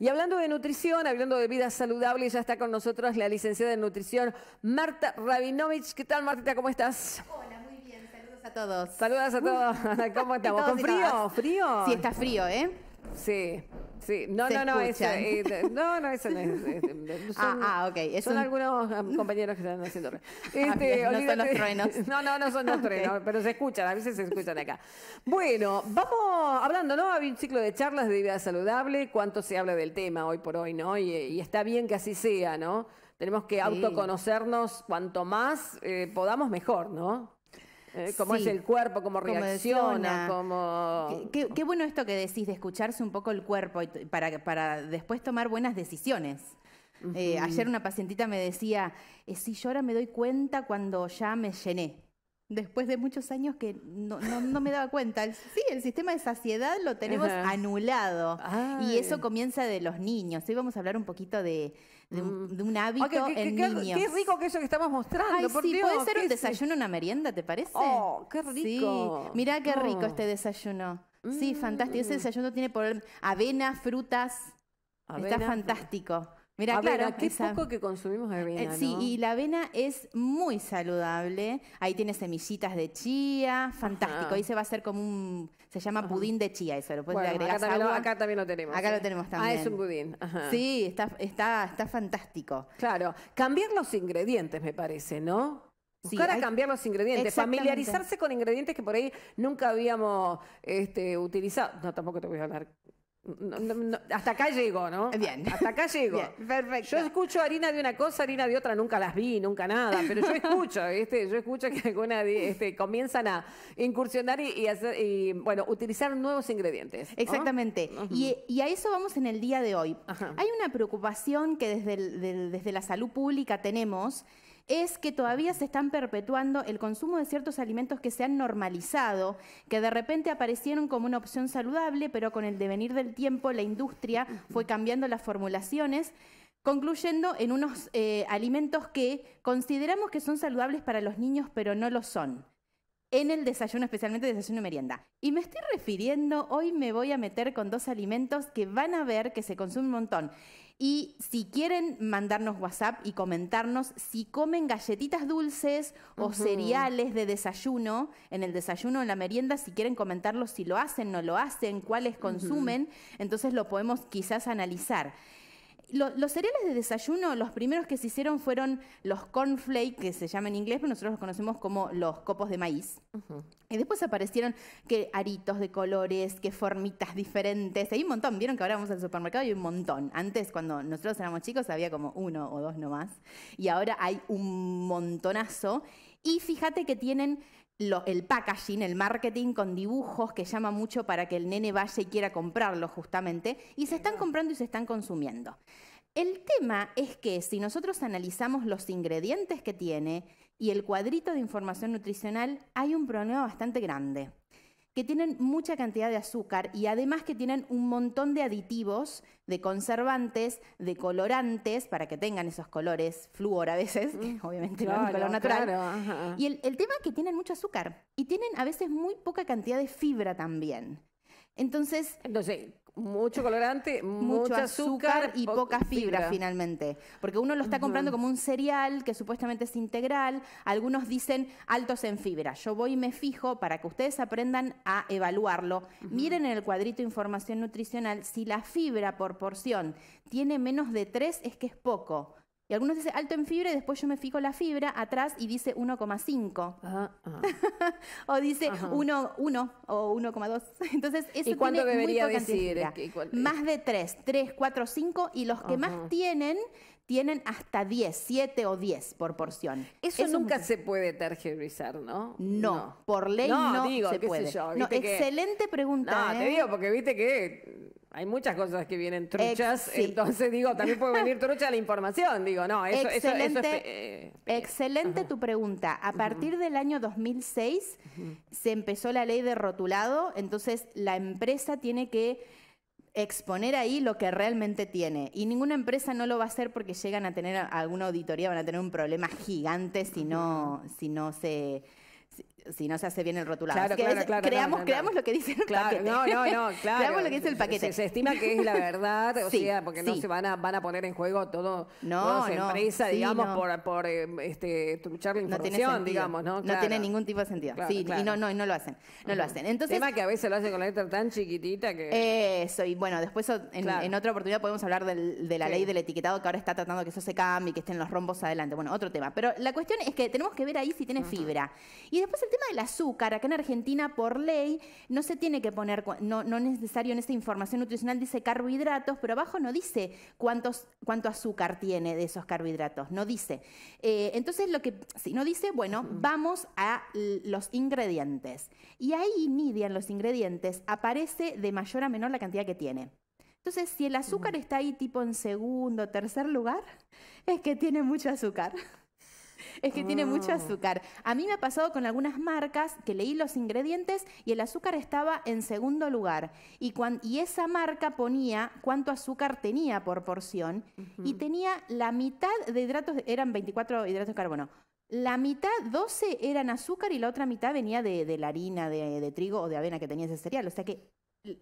Y hablando de nutrición, hablando de vida saludable, ya está con nosotros la licenciada en nutrición Marta Rabinovich. ¿Qué tal, Marta? ¿Cómo estás? Hola, muy bien. Saludos a todos. Saludos a todos. ¿Cómo estamos? ¿Con frío? ¿Frío? Sí, está frío, ¿eh? Sí. Sí, no, no, no, esa, eh, no, no, eso no es. Ah, son, ah, ah, ok. son algunos um, compañeros que están haciendo. Este, no son los truenos. No, no, no son los truenos, pero se escuchan, a veces se escuchan acá. Bueno, vamos hablando, ¿no? Había un ciclo de charlas de vida saludable, cuánto se habla del tema hoy por hoy, ¿no? Y, está bien que así sea, ¿no? Tenemos que autoconocernos cuanto más eh, podamos mejor, ¿no? Eh, cómo es el cuerpo, cómo reacciona, cómo... Qué, bueno esto que decís de escucharse un poco el cuerpo para, para después tomar buenas decisiones. Eh, ayer una pacientita me decía, eh, si yo ahora me doy cuenta cuando ya me llené después de muchos años que no, no, me daba cuenta. sí, el sistema de saciedad lo tenemos anulado. Y eso comienza de los niños. Hoy vamos a hablar un poquito de, mm. un, hábito en niños. Qué rico que eso que estamos mostrando. Ay, sí, puede ser un desayuno, una merienda, ¿te parece? Oh, qué rico. Mirá qué rico este oh. desayuno. Sí, mm. fantástico. Ese desayuno tiene por avena, frutas. Está fantástico. Mira, claro, qué poco que consumimos de avena. Eh, sí, y la avena es muy saludable. Ahí tiene semillitas de chía, fantástico. Ahí se va a hacer como un. Se llama pudín de chía, eso lo puedes agregar. Acá también, lo, tenemos. Acá lo tenemos también. Ah, es un pudín. Sí, está, está, fantástico. Claro, cambiar los ingredientes, me parece, ¿no? Buscar a cambiar los ingredientes, familiarizarse con ingredientes que por ahí nunca habíamos este, utilizado. No, tampoco te voy a hablar hasta acá llego, ¿no? Bien. Hasta acá llego. perfecto. Yo escucho harina de una cosa, harina de otra, nunca las vi, nunca nada, pero yo escucho, este, yo escucho que algunas este, comienzan a incursionar y, bueno, utilizar nuevos ingredientes. Exactamente. y, a eso vamos en el día de hoy. Hay una preocupación que desde, desde la salud pública tenemos es que todavía se están perpetuando el consumo de ciertos alimentos que se han normalizado, que de repente aparecieron como una opción saludable, pero con el devenir del tiempo la industria fue cambiando las formulaciones concluyendo en unos eh, alimentos que consideramos que son saludables para los niños, pero no lo son en el desayuno, especialmente desayuno y merienda. Y me estoy refiriendo, hoy me voy a meter con dos alimentos que van a ver que se consumen un montón. Y si quieren mandarnos WhatsApp y comentarnos si comen galletitas dulces o cereales de desayuno, en el desayuno o en la merienda, si quieren comentarlo, si lo hacen, no lo hacen, cuáles consumen, entonces lo podemos quizás analizar los cereales de desayuno, los primeros que se hicieron fueron los cornflakes, que se llaman en inglés, pero nosotros los conocemos como los copos de maíz. Y después aparecieron que aritos de colores, que formitas diferentes. Hay un montón. Vieron que ahora vamos al supermercado y hay un montón. Antes, cuando nosotros éramos chicos, había como uno o dos nomás. Y ahora hay un montonazo. Y fíjate que tienen el packaging, el marketing con dibujos que llama mucho para que el nene vaya y quiera comprarlo justamente, y se están comprando y se están consumiendo. El tema es que si nosotros analizamos los ingredientes que tiene y el cuadrito de información nutricional, hay un problema bastante grande que tienen mucha cantidad de azúcar y además que tienen un montón de aditivos, de conservantes, de colorantes, para que tengan esos colores flúor a veces, que mm, obviamente no es un color natural. y el, el tema es que tienen mucho azúcar y tienen a veces muy poca cantidad de fibra también. Entonces. Entonces, mucho colorante, mucho azúcar, y poca fibra. finalmente. Porque uno lo está comprando como un cereal que supuestamente es integral, algunos dicen altos en fibra. Yo voy y me fijo para que ustedes aprendan a evaluarlo. Miren en el cuadrito información nutricional, si la fibra por porción tiene menos de 3 es que es poco. Y algunos dicen alto en fibra y después yo me fijo la fibra atrás y dice 1,5. Ah, ah. o dice 1, o 1,2. Entonces, eso ¿Y cuánto debería decir? Más de 3, 3, 4, 5 y los que más tienen tienen hasta 10, 7 o 10 por porción. Eso, nunca se puede tergiversar, ¿no? ¿no? por ley no, no digo, se qué puede. Sé yo, no, excelente pregunta. No, te digo, ¿eh? porque viste que hay muchas cosas que vienen truchas, entonces digo, también puede venir trucha la información, digo, no, eso, excelente, eh, eh, excelente tu pregunta. A partir del año 2006 se empezó la ley de rotulado, entonces la empresa tiene que exponer ahí lo que realmente tiene. Y ninguna empresa no lo va a hacer porque llegan a tener alguna auditoría, van a tener un problema gigante si no, si no se si, no se hace bien el rotulado. Claro, creamos, creamos lo que dice el paquete. No, no, no, claro. creamos lo que dice el paquete. Se, estima que es la verdad, o sea, porque no se van a, van a poner en juego todo, no, toda empresa, digamos, por, por em, este, truchar la información, digamos, ¿no? No tiene ningún tipo de sentido. sí, y no, no, no lo hacen. No lo hacen. Entonces, Tema que a veces lo hacen con la letra tan chiquitita que. Eso, y bueno, después en, otra oportunidad podemos hablar del, de la ley del etiquetado que ahora está tratando que eso se cambie, que estén los rombos adelante. Bueno, otro tema. Pero la cuestión es que tenemos que ver ahí si tiene fibra. Y después el tema del azúcar, acá en Argentina por ley no se tiene que poner, no, es necesario en esta información nutricional, dice carbohidratos, pero abajo no dice cuánto azúcar tiene de esos carbohidratos, no dice. Eh, entonces lo que, si no dice, bueno, vamos a los ingredientes. Y ahí Nidia los ingredientes aparece de mayor a menor la cantidad que tiene. Entonces, si el azúcar está ahí tipo en segundo, tercer lugar, es que tiene mucho azúcar es que tiene mucho ah. azúcar. A mí me ha pasado con algunas marcas que leí los ingredientes y el azúcar estaba en segundo lugar. Y, esa marca ponía cuánto azúcar tenía por porción y tenía la mitad de hidratos, eran 24 hidratos de carbono. La mitad, 12 eran azúcar y la otra mitad venía de, la harina, de, trigo o de avena que tenía ese cereal. O sea que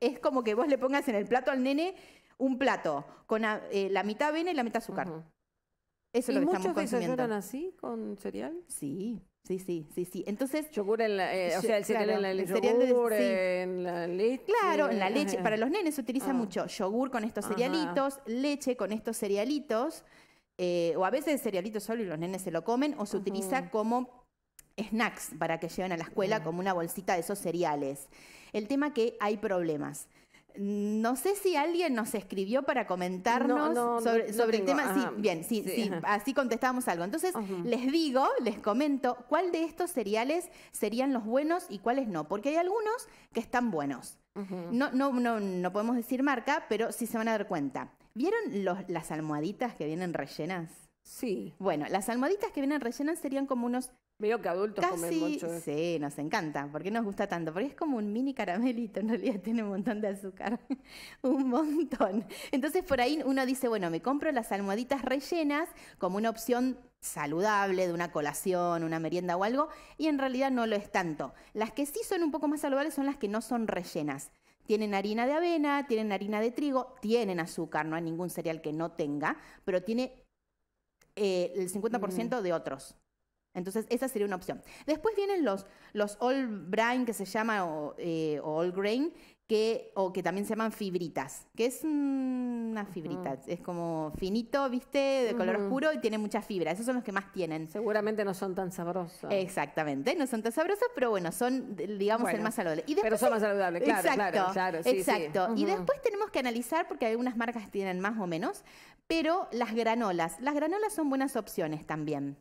es como que vos le pongas en el plato al nene un plato con eh, la mitad avena y la mitad azúcar. Eso así con cereal? Sí, sí, sí, sí, Entonces, yogur en la, eh, o sea, el cereal en la leche, Claro, en la leche. Para los nenes se utiliza ah. mucho yogur con estos cerealitos, leche con estos cerealitos, eh, o a veces cerealitos solo y los nenes se lo comen, o se utiliza como snacks para que lleven a la escuela como una bolsita de esos cereales. El tema que hay problemas. No sé si alguien nos escribió para comentarnos sobre, el tema. Sí, bien, sí, sí, así contestábamos algo. Entonces, les digo, les comento cuál de estos cereales serían los buenos y cuáles no, porque hay algunos que están buenos. No, no, no, no podemos decir marca, pero sí se van a dar cuenta. ¿Vieron las almohaditas que vienen rellenas? Sí. Bueno, las almohaditas que vienen rellenas serían como unos... Veo que adultos comen mucho. ¿eh? Sí, nos encanta. ¿Por qué nos gusta tanto? Porque es como un mini caramelito, en realidad tiene un montón de azúcar. un montón. Entonces por ahí uno dice, bueno, me compro las almohaditas rellenas como una opción saludable, de una colación, una merienda o algo, y en realidad no lo es tanto. Las que sí son un poco más saludables son las que no son rellenas. Tienen harina de avena, tienen harina de trigo, tienen azúcar, no hay ningún cereal que no tenga, pero tiene eh, el 50% de otros. Entonces, esa sería una opción. Después vienen los, los all brain que se llama, eh, o, all grain, que, o que también se llaman fibritas, que es una fibrita, es como finito, viste, de color oscuro y tiene mucha fibra. Esos son los que más tienen. Seguramente no son tan sabrosos. Exactamente, no son tan sabrosos, pero bueno, son, digamos, el más saludable. pero son más saludables, claro, claro, exacto. Y después tenemos que analizar, porque algunas marcas tienen más o menos, pero las granolas, las granolas son buenas opciones también.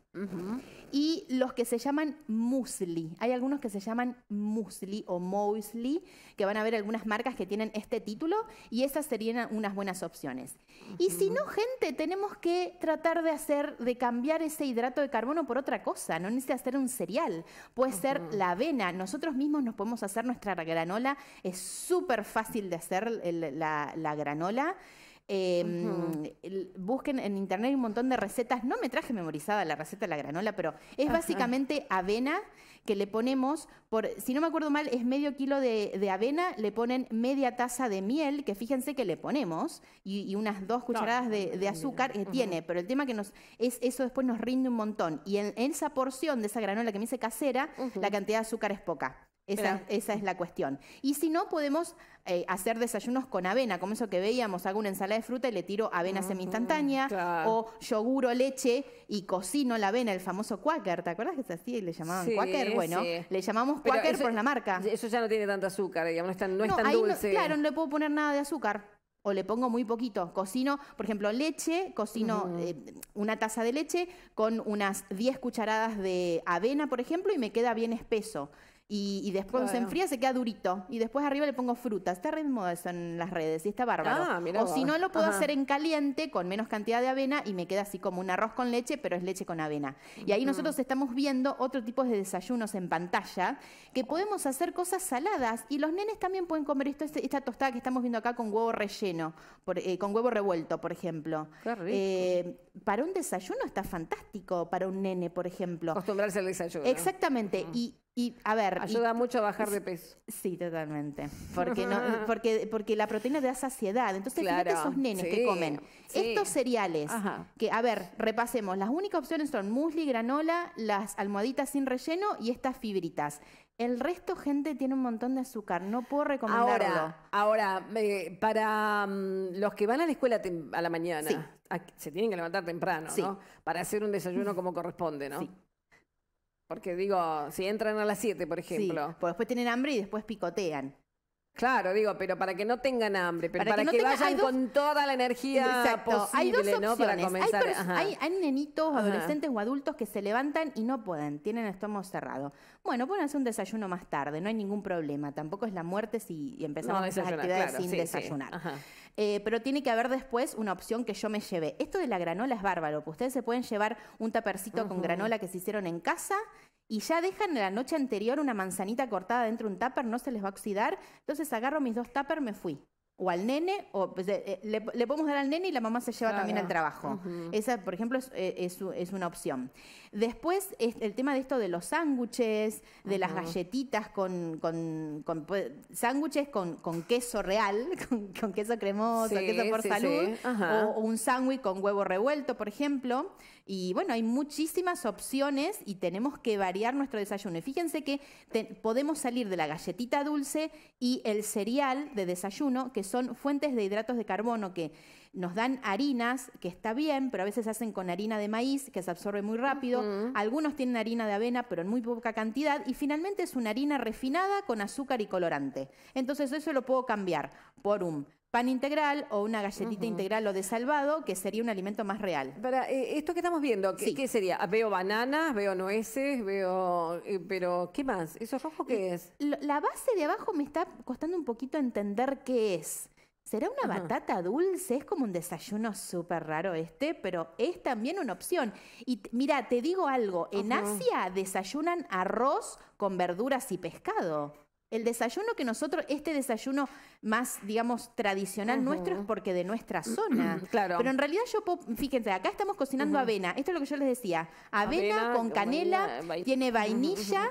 Y los que se llaman muesli, hay algunos que se llaman muesli o muesli, que van a ver algunas marcas que tienen este título y esas serían unas buenas opciones. Y si no, gente, tenemos que tratar de hacer, de cambiar ese hidrato de carbono por otra cosa, no necesita hacer un cereal, puede ser la avena, nosotros mismos nos podemos hacer nuestra granola, es súper fácil de hacer la, la granola. Em, busquen en internet un montón de recetas. No me traje memorizada la receta de la granola, pero es básicamente avena que le ponemos, por, si no me acuerdo mal, es medio kilo de, avena, le ponen media taza de miel, que fíjense que le ponemos, y, unas dos cucharadas de, azúcar que eh, tiene, pero el tema que nos es eso después nos rinde un montón. Y en, esa porción de esa granola que me hice casera, la cantidad de azúcar es poca. Esa, es la cuestión. Y si no, podemos eh, hacer desayunos con avena, como eso que veíamos, hago una ensalada de fruta y le tiro avena semi-instantánea, o yogur leche y cocino la avena, el famoso quaker, ¿te acuerdas que es así? Le llamaban bueno, le llamamos por la marca. Eso ya no tiene tanto azúcar, digamos, no está tan, no, No, claro, no le puedo poner nada de azúcar o le pongo muy poquito. Cocino, por ejemplo, leche, cocino eh, una taza de leche con unas 10 cucharadas de avena, por ejemplo, y me queda bien espeso. Y, después se enfría, se queda durito. Y después arriba le pongo fruta. Está re eso en las redes y está bárbaro. Ah, o si no, lo puedo hacer en caliente con menos cantidad de avena y me queda así como un arroz con leche, pero es leche con avena. Y ahí nosotros estamos viendo otro tipo de desayunos en pantalla que podemos hacer cosas saladas y los nenes también pueden comer este, esta tostada que estamos viendo acá con huevo relleno, eh, con huevo revuelto, por ejemplo. Qué rico. Eh, para un desayuno está fantástico, para un nene, por ejemplo. Acostumbrarse al desayuno. Exactamente. Y y a ver. Ayuda mucho a bajar de peso. Sí, totalmente. Porque, porque, porque la proteína te da saciedad. Entonces, fíjate esos nenes que comen estos cereales. Que, a ver, repasemos. Las únicas opciones son musli, granola, las almohaditas sin relleno y estas fibritas. El resto, gente, tiene un montón de azúcar. No puedo recomendarlo. Ahora, eh, para mm, los que van a la escuela a la mañana, se tienen que levantar temprano, ¿no? Para hacer un desayuno como corresponde, ¿no? Porque digo, si entran a las 7, por ejemplo. pues después tienen hambre y después picotean. Claro, digo, pero para que no tengan hambre, para, que, no vayan con toda la energía posible, hay dos opciones. Para comenzar. Hay, hay, nenitos, adolescentes o adultos que se levantan y no pueden, tienen el estómago cerrado. Bueno, pueden hacer un desayuno más tarde, no hay ningún problema. Tampoco es la muerte si empezamos las actividades sin desayunar. eh, pero tiene que haber después una opción que yo me lleve. Esto de la granola es bárbaro, ustedes se pueden llevar un tapercito con granola que se hicieron en casa y ya dejan la noche anterior una manzanita cortada dentro de un tupper, no se les va a oxidar, entonces agarro mis dos tuppers, me fui. O al nene, o pues, eh, eh, le, podemos dar al nene y la mamá se lleva también al trabajo. Esa, por ejemplo, es, eh, es, una opción. Después, el tema de esto de los sándwiches, de las galletitas con, con, pues, sándwiches con, con, queso real, con, queso cremoso, queso por salud, o un sándwich con huevo revuelto, por ejemplo. Y bueno, hay muchísimas opciones y tenemos que variar nuestro desayuno. fíjense que podemos salir de la galletita dulce y el cereal de desayuno, que son fuentes de hidratos de carbono que nos dan harinas, que está bien, pero a veces se hacen con harina de maíz, que se absorbe muy rápido. Algunos tienen harina de avena, pero en muy poca cantidad. Y finalmente es una harina refinada con azúcar y colorante. Entonces eso lo puedo cambiar por un pan integral o una galletita integral o de salvado, que sería un alimento más real. Para eh, esto que estamos viendo, ¿qué, sería? Ah, veo bananas, veo nueces, veo... Eh, pero, ¿qué más? ¿Eso rojo qué es? La base de abajo me está costando un poquito entender qué es. ¿Será una batata dulce? Es como un desayuno súper raro este, pero es también una opción. Y mira, te digo algo, en Asia desayunan arroz con verduras y pescado. El desayuno que nosotros, este desayuno más, digamos, tradicional nuestro es porque de nuestra zona. claro. Pero en realidad yo, puedo, fíjense, acá estamos cocinando avena. Esto es lo que yo les decía. Avena, con canela, tiene vainilla.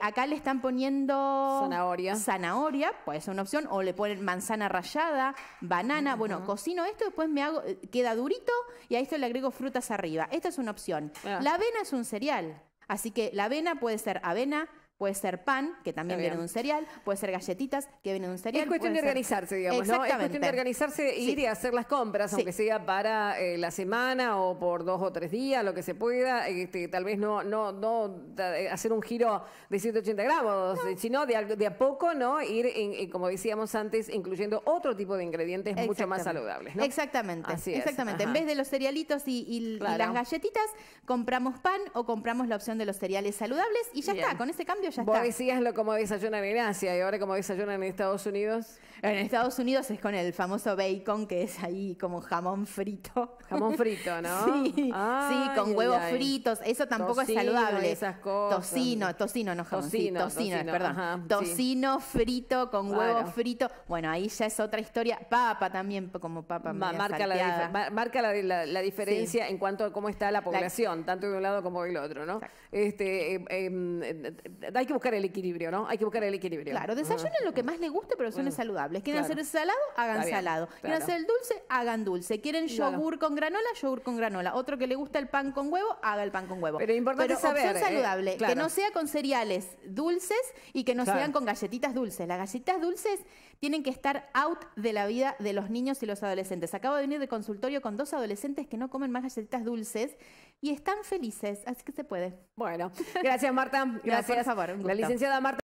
acá le están poniendo... Zanahoria. Zanahoria, puede ser una opción. O le ponen manzana rallada, banana. Bueno, cocino esto, después me hago, eh, queda durito y a esto le agrego frutas arriba. Esta es una opción. Ah. La avena es un cereal. Así que la avena puede ser avena, Puede ser pan, que también viene de un cereal, puede ser galletitas, que vienen de un cereal. Es cuestión de organizarse, digamos, ¿no? Es cuestión de organizarse e ir y hacer las compras, aunque sea para eh, la semana o por dos o tres días, lo que se pueda. Este, tal vez no, no, no eh, hacer un giro de 180 grados, sino de, de a poco, ¿no? Ir, como decíamos antes, incluyendo otro tipo de ingredientes mucho más saludables, Exactamente. Exactamente. En vez de los cerealitos y, las galletitas, compramos pan o compramos la opción de los cereales saludables y ya está, con ese cambio Vos decías lo como desayunan en Asia y ahora como desayunan en Estados Unidos. En Estados Unidos es con el famoso bacon, que es ahí como jamón frito. Jamón frito, ¿no? Sí, con huevos fritos. Eso tampoco es saludable. Tocino, tocino, no jamón. Tocino, tocino, perdón. tocino frito con huevo frito. Bueno, ahí ya es otra historia. Papa también, como papa. marca, la, diferencia en cuanto a cómo está la población, tanto de un lado como del otro, ¿no? Este, eh, em, eh, hay que buscar el equilibrio, ¿no? Hay que buscar el equilibrio. Claro, desayunen ah. lo que más les guste, pero son saludables. ¿Quieren hacer hacer salado? Hagan salado. ¿Quieren hacer el dulce? Hagan dulce. ¿Quieren yogur con granola? Yogur con granola. Otro que le gusta el pan con huevo, haga el pan con huevo. Pero importante pero opción eh, saludable, que no sea con cereales dulces y que no sean con galletitas dulces. Las galletitas dulces tienen que estar out de la vida de los niños y los adolescentes. Acabo de venir de consultorio con dos adolescentes que no comen más galletitas dulces y están felices, así que se puede. Bueno, gracias Marta. Gracias, por La licenciada Marta.